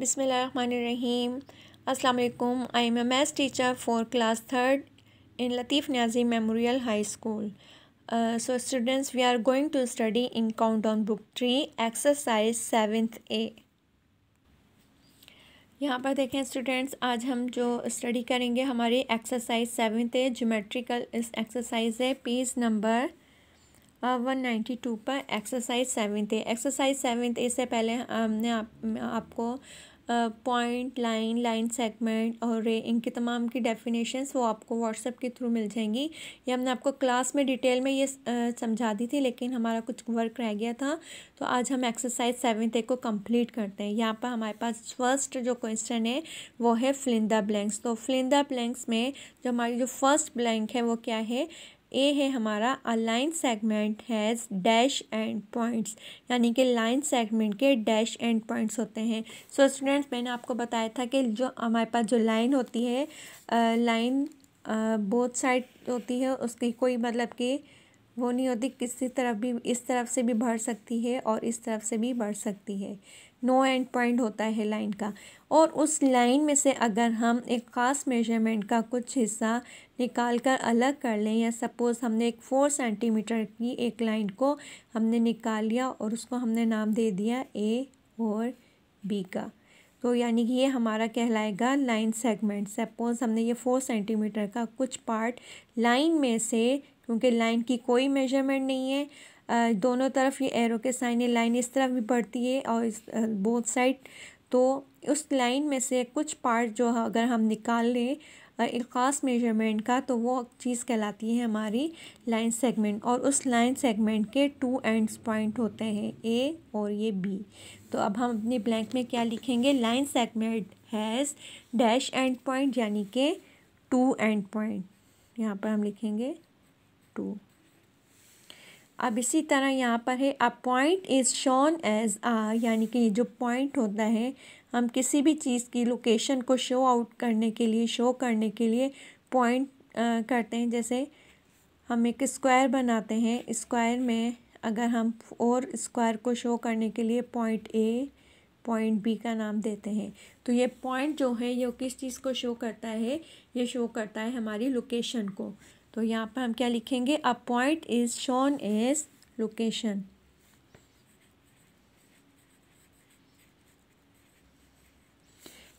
बिसमीम अल्लाम I am a maths teacher for class third in Latif Niazi memorial high school so students we are going to study in count on book three exercise seventh A यहाँ पर देखें students आज हम जो study करेंगे हमारी एक्सरसाइज सेवेंथ ए जोमेट्रिकल इस exercise है page number one ninety two पर exercise seventh A exercise A से पहले हमने आप, आपको पॉइंट लाइन लाइन सेगमेंट और रे इनके तमाम की डेफिनेशंस वो आपको व्हाट्सएप के थ्रू मिल जाएंगी ये हमने आपको क्लास में डिटेल में ये समझा दी थी लेकिन हमारा कुछ वर्क रह गया था तो आज हम एक्सरसाइज सेवन ए को कंप्लीट करते हैं यहाँ पर हमारे पास फर्स्ट जो क्वेश्चन है वो है फ्लिंदा ब्लैंक्स तो फ्लिंदा ब्लैंक्स में जो हमारी जो फर्स्ट ब्लैंक है वो क्या है ए है हमारा a line segment has dash end points यानी कि लाइन सेगमेंट के डैश एंड पॉइंट्स होते हैं सो so, स्टूडेंट्स मैंने आपको बताया था कि जो हमारे पास जो लाइन होती है लाइन बोथ साइड होती है उसकी कोई मतलब कि वो नहीं होती किसी तरफ भी इस तरफ से भी बढ़ सकती है और इस तरफ से भी बढ़ सकती है नो एंड पॉइंट होता है लाइन का और उस लाइन में से अगर हम एक ख़ास मेजरमेंट का कुछ हिस्सा निकाल कर अलग कर लें या सपोज़ हमने एक फोर सेंटीमीटर की एक लाइन को हमने निकाल लिया और उसको हमने नाम दे दिया ए और बी का तो यानी कि ये हमारा कहलाएगा लाइन सेगमेंट सपोज़ हमने ये फोर सेंटीमीटर का कुछ पार्ट लाइन में से क्योंकि लाइन की कोई मेजरमेंट नहीं है दोनों तरफ ये एरो के साइन लाइन इस तरफ भी बढ़ती है और इस बोथ साइड तो उस लाइन में से कुछ पार्ट जो अगर हम निकाल लें एक ख़ास मेजरमेंट का तो वो चीज़ कहलाती है हमारी लाइन सेगमेंट और उस लाइन सेगमेंट के टू एंड्स पॉइंट होते हैं ए और ये बी तो अब हम अपने ब्लैंक में क्या लिखेंगे line segment has dash end point यानी कि टू एंड पॉइंट यहाँ पर हम लिखेंगे टू अब इसी तरह यहाँ पर है a point is shown as a यानी कि जो पॉइंट होता है हम किसी भी चीज़ की लोकेशन को शो आउट करने के लिए शो करने के लिए पॉइंट करते हैं जैसे हम एक स्क्वायर बनाते हैं स्क्वायर में अगर हम और स्क्वायर को शो करने के लिए पॉइंट ए पॉइंट बी का नाम देते हैं तो ये पॉइंट जो है ये किस चीज़ को शो करता है ये शो करता है हमारी लोकेशन को तो यहाँ पर हम क्या लिखेंगे a point is shown as location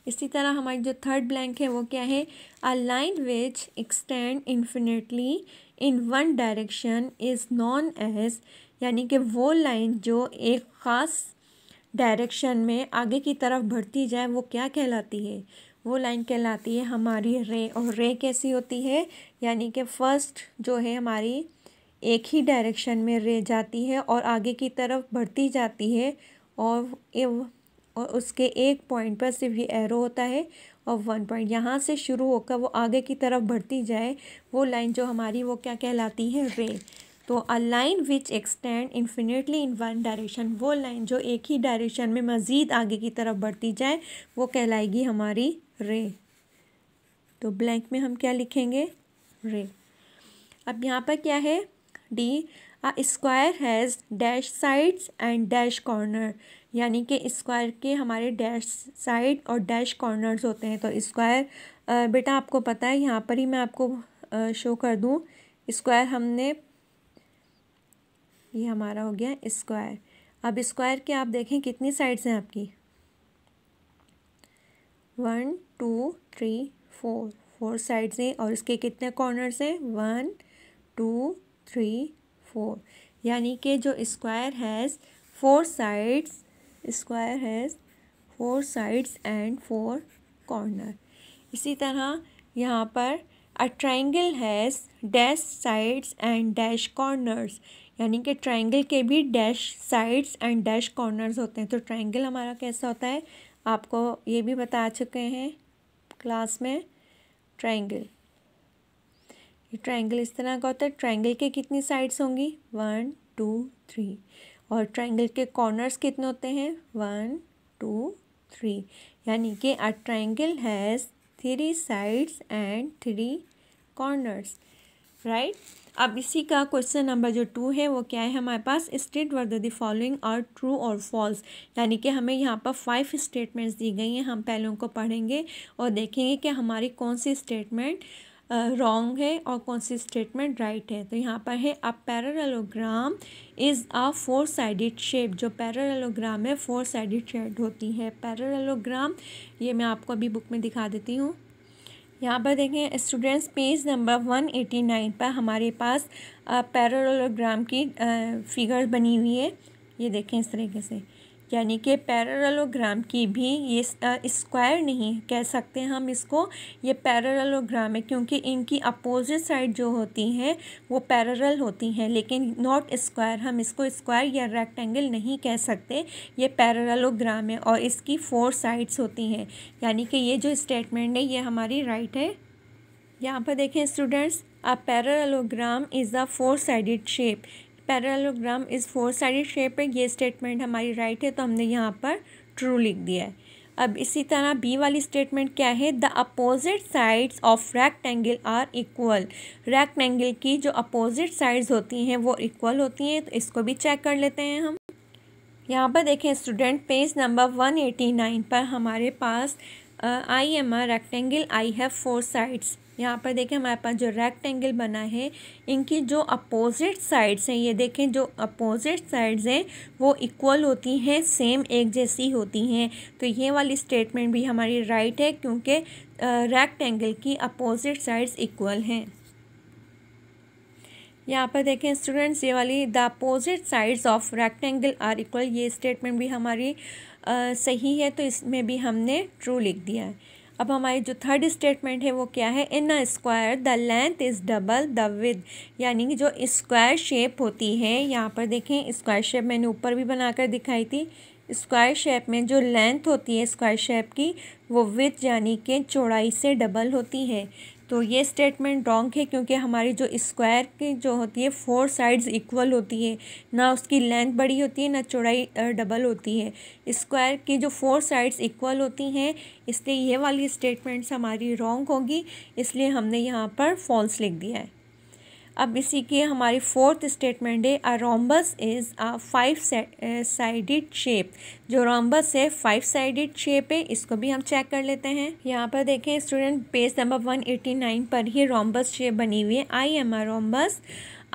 इसी तरह हमारी जो थर्ड ब्लैंक है वो क्या है a line which extend infinitely in one direction is known as यानी कि वो लाइन जो एक ख़ास डायरेक्शन में आगे की तरफ बढ़ती जाए वो क्या कहलाती है वो लाइन कहलाती है हमारी रे और रे कैसी होती है यानी कि फर्स्ट जो है हमारी एक ही डायरेक्शन में रे जाती है और आगे की तरफ बढ़ती जाती है और एव, और उसके एक पॉइंट पर सिर्फ ये एरो होता है और वन पॉइंट यहाँ से शुरू होकर वो आगे की तरफ बढ़ती जाए वो लाइन जो हमारी वो क्या कहलाती है रे तो a line which extend infinitely in one direction वो लाइन जो एक ही डायरेक्शन में मज़ीद आगे की तरफ बढ़ती जाए वो कहलाएगी हमारी रे तो ब्लैंक में हम क्या लिखेंगे रे अब यहाँ पर क्या है D a square has dash sides and dash corner यानी कि स्क्वायर के हमारे डैश साइड और डैश कॉर्नर्स होते हैं तो स्क्वायर बेटा आपको पता है यहाँ पर ही मैं आपको शो कर दूँ स्क्वायर हमने ये हमारा हो गया स्क्वायर अब स्क्वायर के आप देखें कितनी साइड्स हैं आपकी one two three four four sides हैं और इसके कितने कॉर्नर्स हैं वन टू थ्री फोर यानी कि जो square has four sides square has four sides and four corner इसी तरह यहाँ पर a triangle has dash sides and dash corners यानी कि ट्राइंगल के भी dash sides and dash corners होते हैं तो ट्राइंगल हमारा कैसा होता है आपको ये भी बता चुके हैं क्लास में ट्राइंगल ये ट्राइंगल इस तरह का होता है ट्राइंगल के कितनी साइड्स होंगी वन टू थ्री और ट्राइंगल के कॉर्नर्स कितने होते हैं वन टू थ्री यानी कि a triangle has three sides and three corners right अब इसी का क्वेश्चन नंबर जो टू है वो क्या है हमारे पास स्टेट वर्द द फॉलोइंग आर ट्रू और फॉल्स यानी कि हमें यहाँ पर फाइव स्टेटमेंट्स दी गई हैं हम पहले उनको पढ़ेंगे और देखेंगे कि हमारी कौन सी स्टेटमेंट रॉन्ग है और कौन सी स्टेटमेंट राइट है तो यहाँ पर है a parallelogram is a four sided shape जो पैरालोग्राम है फोर साइडेड शेड होती है पैरालोग्राम ये मैं आपको अभी बुक में दिखा देती हूँ यहाँ पर देखें students page number one eighty nine पर हमारे पास पैरोलोग्राम की फिगर बनी हुई है ये देखें इस तरीके से यानी कि पैरलोग्राम की भी ये स्क्वायर नहीं कह सकते हम इसको ये पैरलोग्राम है क्योंकि इनकी अपोजिट साइड जो होती हैं वो पैरल होती हैं लेकिन नॉट स्क्वायर हम इसको स्क्वायर या रेक्टेंगल नहीं कह सकते ये पैरलोग्राम है और इसकी फोर साइड्स होती हैं यानी कि ये जो स्टेटमेंट है ये हमारी राइट है यहाँ पर देखें students a parallelogram is a four sided shape parallelogram is four side shape है ये स्टेटमेंट हमारी राइट right है तो हमने यहाँ पर ट्रू लिख दिया है अब इसी तरह बी वाली स्टेटमेंट क्या है the opposite sides of rectangle are equal rectangle की जो अपोजिट साइड्स होती हैं वो इक्वल होती हैं तो इसको भी चेक कर लेते हैं हम यहाँ पर देखें student page number one eighty nine पर हमारे पास I am a rectangle I have four sides यहाँ पर देखें हमारे पास जो रेक्टेंगल बना है इनकी जो अपोजिट साइड्स हैं ये देखें जो अपोजिट साइड्स हैं वो इक्वल होती हैं सेम एक जैसी होती हैं तो ये वाली स्टेटमेंट भी हमारी राइट है क्योंकि रेक्टेंगल की अपोजिट साइड्स इक्वल हैं यहाँ पर देखें स्टूडेंट्स ये वाली the opposite sides of rectangle are equal ये स्टेटमेंट भी हमारी आ, सही है तो इसमें भी हमने ट्रू लिख दिया है अब हमारी जो थर्ड स्टेटमेंट है वो क्या है in a square the length is double the width यानी कि जो स्क्वायर शेप होती है यहाँ पर देखें स्क्वायर शेप मैंने ऊपर भी बनाकर दिखाई थी स्क्वायर शेप में जो लेंथ होती है स्क्वायर शेप की वो विथ यानी कि चौड़ाई से डबल होती है तो ये स्टेटमेंट रॉन्ग है क्योंकि हमारी जो स्क्वायर की जो होती है फोर साइड्स इक्वल होती है ना उसकी लेंथ बड़ी होती है ना चौड़ाई डबल होती है स्क्वायर की जो फोर साइड्स इक्वल होती हैं इसलिए ये वाली स्टेटमेंट्स हमारी रॉन्ग होगी इसलिए हमने यहाँ पर फॉल्स लिख दिया है अब इसी की हमारी फोर्थ स्टेटमेंट है a rhombus is a five sided shape जो रोम्बस है फाइव साइडेड शेप है इसको भी हम चेक कर लेते हैं यहाँ पर देखें student page number one eighty nine पर ही रोम्बस शेप बनी हुई है I am a rhombus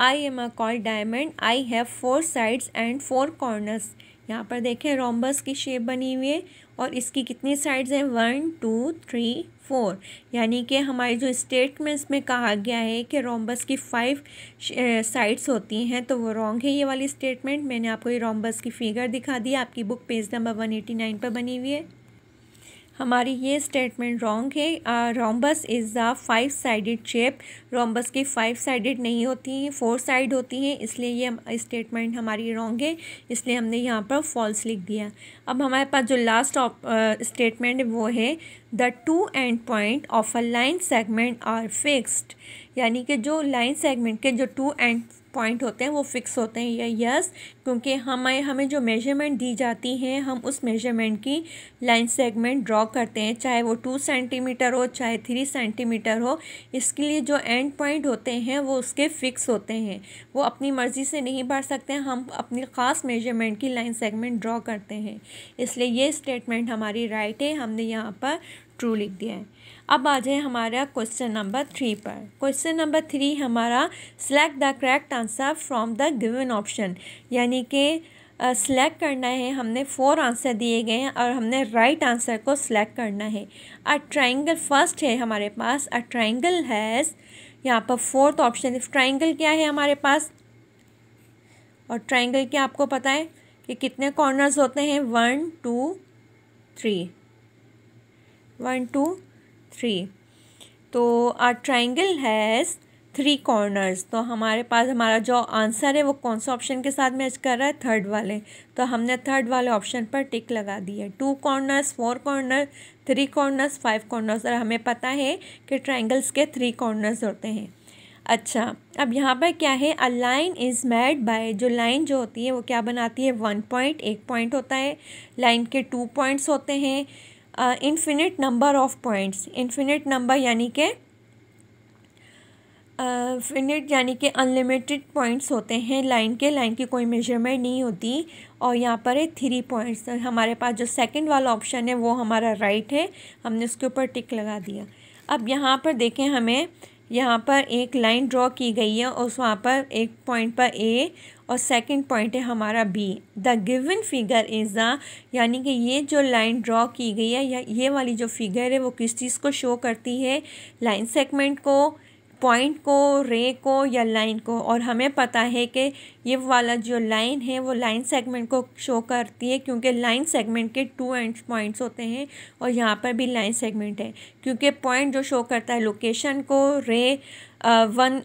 I am a call diamond I have four sides and four corners यहाँ पर देखें रोम्बस की शेप बनी हुई है और इसकी कितनी साइड्स हैं वन टू थ्री फोर यानी कि हमारे जो स्टेटमेंट्स में कहा गया है कि रोम्बस की फाइव साइड्स eh, होती हैं तो वो रॉन्ग है ये वाली स्टेटमेंट मैंने आपको ये रोम्बस की फिगर दिखा दी आपकी book page number one eighty nine पर बनी हुई है हमारी ये स्टेटमेंट रॉन्ग है rhombus is the five sided shape rhombus की फाइव साइडेड नहीं होती हैं फोर साइड होती हैं इसलिए ये स्टेटमेंट हमारी रॉन्ग है इसलिए हमने यहाँ पर फॉल्स लिख दिया अब हमारे पास जो लास्ट स्टेटमेंट वो है the two end point of a line segment are fixed यानी कि जो लाइन सेगमेंट के जो टू एंड पॉइंट होते हैं वो फिक्स होते हैं या यस क्योंकि हमें हमें जो मेजरमेंट दी जाती हैं हम उस मेजरमेंट की लाइन सेगमेंट ड्रॉ करते हैं चाहे वो टू सेंटीमीटर हो चाहे थ्री सेंटीमीटर हो इसके लिए जो एंड पॉइंट होते हैं वो उसके फिक्स होते हैं वो अपनी मर्ज़ी से नहीं बढ़ सकते हम अपनी ख़ास मेजरमेंट की लाइन सेगमेंट ड्रॉ करते हैं इसलिए ये स्टेटमेंट हमारी राइट है हमने यहाँ पर ट्रू लिख दिया है अब आ जाए हमारा क्वेश्चन नंबर थ्री पर क्वेश्चन नंबर थ्री हमारा select the correct answer from the given option यानी कि सेलेक्ट करना है हमने फोर आंसर दिए गए हैं और हमने राइट right आंसर को सिलेक्ट करना है अ ट्राइंगल फर्स्ट है हमारे पास अ ट्राइंगल हैज़ यहाँ पर फोर्थ ऑप्शन ट्राइंगल क्या है हमारे पास और ट्राइंगल क्या आपको पता है कि कितने कॉर्नर्स होते हैं one two three one two three तो a triangle has three corners तो हमारे पास हमारा जो आंसर है वो कौन सा ऑप्शन के साथ मैच कर रहा है थर्ड वाले तो हमने थर्ड वाले ऑप्शन पर टिक लगा दी है two corners four corner three corners five corners और हमें पता है कि ट्राइंगल्स के थ्री कॉर्नर्स होते हैं अच्छा अब यहाँ पर क्या है a line is made by जो लाइन जो होती है वो क्या बनाती है वन पॉइंट एक पॉइंट होता है लाइन के टू पॉइंट्स होते हैं infinite number of points infinite number यानी कि फिनिट uh, यानी कि अनलिमिटेड पॉइंट्स होते हैं लाइन के लाइन की कोई मेजरमेंट नहीं होती और यहाँ पर है थ्री पॉइंट्स तो हमारे पास जो सेकंड वाला ऑप्शन है वो हमारा राइट right है हमने उसके ऊपर टिक लगा दिया अब यहाँ पर देखें हमें यहाँ पर एक लाइन ड्रॉ की गई है और वहाँ पर एक पॉइंट पर ए और सेकंड पॉइंट है हमारा B the given figure is the यानी कि ये जो लाइन ड्रॉ की गई है या ये वाली जो फिगर है वो किस चीज़ को शो करती है लाइन सेगमेंट को पॉइंट को रे को या लाइन को और हमें पता है कि ये वाला जो लाइन है वो लाइन सेगमेंट को शो करती है क्योंकि लाइन सेगमेंट के टू एंड पॉइंट्स होते हैं और यहाँ पर भी लाइन सेगमेंट है क्योंकि पॉइंट जो शो करता है लोकेशन को रे वन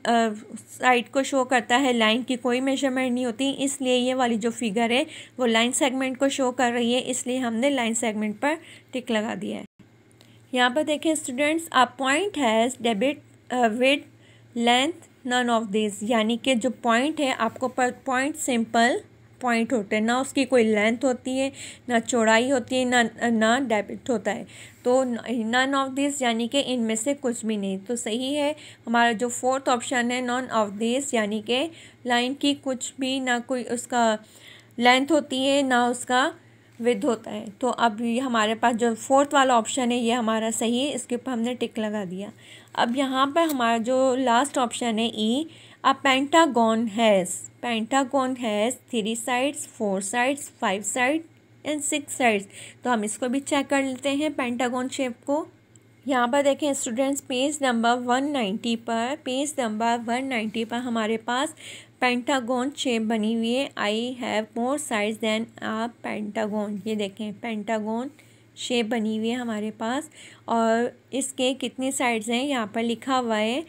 साइड को शो करता है लाइन की कोई मेजरमेंट नहीं होती इसलिए ये वाली जो फिगर है वो लाइन सेगमेंट को शो कर रही है इसलिए हमने लाइन सेगमेंट पर टिक लगा दिया है यहाँ पर देखें स्टूडेंट्स आप point has debit with length none of this यानी कि जो पॉइंट है आपको पॉइंट सिंपल पॉइंट होते हैं ना उसकी कोई लेंथ होती है ना चौड़ाई होती है ना ना डेबिट होता है तो नन ऑफ दिस यानी कि इनमें से कुछ भी नहीं तो सही है हमारा जो फोर्थ ऑप्शन है नॉन ऑफ दिस यानी कि लाइन की कुछ भी ना कोई उसका लेंथ होती है ना उसका विद होता है तो अब हमारे पास जो फोर्थ वाला ऑप्शन है ये हमारा सही है इसके ऊपर हमने टिक लगा दिया अब यहाँ पर हमारा जो लास्ट ऑप्शन है E a pentagon has pentagon has three sides four sides five side and six sides तो हम इसको भी चेक कर लेते हैं पेंटागॉन शेप को यहाँ पर देखें students page number one ninety पर पेज नंबर वन नाइन्टी पर हमारे पास पेंटागॉन शेप बनी हुई है I have more sides than a pentagon ये देखें पेंटागॉन शेप बनी हुई है हमारे पास और इसके कितने साइड्स हैं यहाँ पर लिखा हुआ है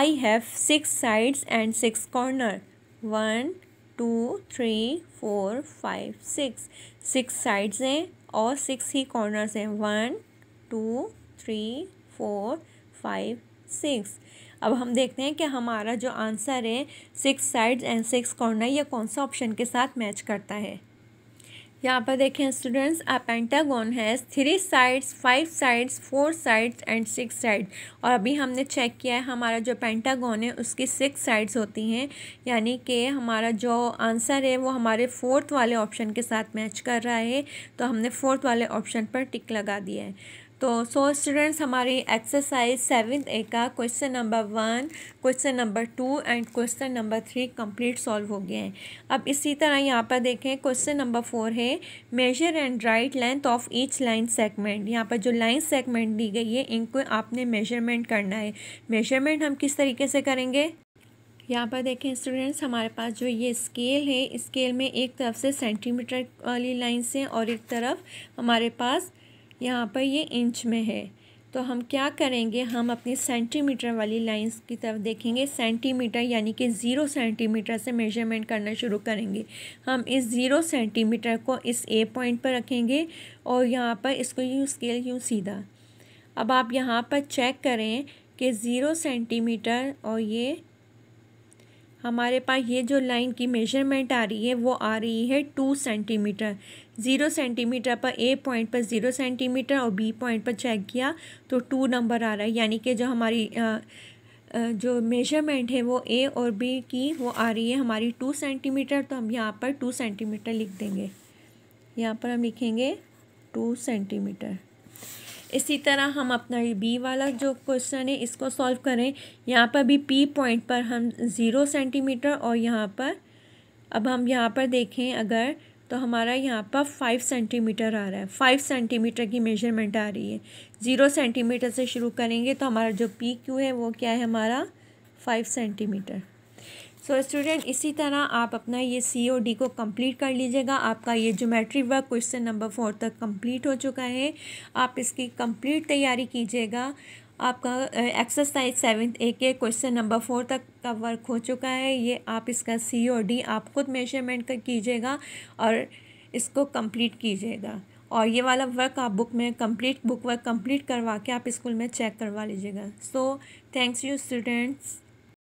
I have six sides and six corner one two three four five six six sides हैं और सिक्स ही कॉर्नर्स हैं one two three four five six अब हम देखते हैं कि हमारा जो आंसर है six sides and six corner ये कौन सा ऑप्शन के साथ मैच करता है यहाँ पर देखें स्टूडेंट्स आप पेंटागोन है three sides five sides four sides and six side और अभी हमने चेक किया है हमारा जो पेंटागोन है उसकी सिक्स साइड्स होती हैं यानी कि हमारा जो आंसर है वो हमारे फोर्थ वाले ऑप्शन के साथ मैच कर रहा है तो हमने फोर्थ वाले ऑप्शन पर टिक लगा दिया है तो सो स्टूडेंट्स हमारी एक्सरसाइज सेवन ए का question number one question number two and question number three complete solve हो गए हैं अब इसी तरह यहाँ पर देखें क्वेश्चन नंबर फोर है measure and write length of each line segment यहाँ पर जो लाइन सेगमेंट दी गई है इनको आपने मेजरमेंट करना है मेजरमेंट हम किस तरीके से करेंगे यहाँ पर देखें स्टूडेंट्स हमारे पास जो ये स्केल है स्केल में एक तरफ से सेंटीमीटर वाली लाइन्स हैं और एक तरफ हमारे पास यहाँ पर ये इंच में है तो हम क्या करेंगे हम अपनी सेंटीमीटर वाली लाइंस की तरफ देखेंगे सेंटीमीटर यानी कि ज़ीरो सेंटीमीटर से मेजरमेंट करना शुरू करेंगे हम इस ज़ीरो सेंटीमीटर को इस ए पॉइंट पर रखेंगे और यहाँ पर इसको यूँ स्केल यूँ सीधा अब आप यहाँ पर चेक करें कि ज़ीरो सेंटीमीटर और ये हमारे पास ये जो लाइन की मेजरमेंट आ रही है वो आ रही है टू सेंटीमीटर ज़ीरो सेंटीमीटर पर ए पॉइंट पर ज़ीरो सेंटीमीटर और बी पॉइंट पर चेक किया तो टू नंबर आ रहा है यानी कि जो हमारी आ, जो मेजरमेंट है वो ए और बी की वो आ रही है हमारी टू सेंटीमीटर तो हम यहाँ पर टू सेंटीमीटर लिख देंगे यहाँ पर हम लिखेंगे टू सेंटीमीटर इसी तरह हम अपना ये बी वाला जो क्वेश्चन है इसको सॉल्व करें यहाँ पर भी पी पॉइंट पर हम ज़ीरो सेंटीमीटर और यहाँ पर अब हम यहाँ पर देखें अगर तो हमारा यहाँ पर फाइव सेंटीमीटर आ रहा है फाइव सेंटीमीटर की मेजरमेंट आ रही है ज़ीरो सेंटीमीटर से शुरू करेंगे तो हमारा जो पी क्यू है वो क्या है हमारा five centimetre so so, student इसी तरह आप अपना ये सी ओ डी को कंप्लीट कर लीजिएगा आपका ये geometry work question number four तक कंप्लीट हो चुका है आप इसकी कंप्लीट तैयारी कीजिएगा आपका एक्सरसाइज सेवन ए के क्वेश्चन नंबर फोर तक का वर्क हो चुका है ये आप इसका सी ओ डी आप खुद मेजरमेंट कर कीजिएगा और इसको कंप्लीट कीजिएगा और ये वाला वर्क आप बुक में कंप्लीट बुक वर्क कंप्लीट करवा के आप स्कूल में चेक करवा लीजिएगा सो थैंक्स यू स्टूडेंट्स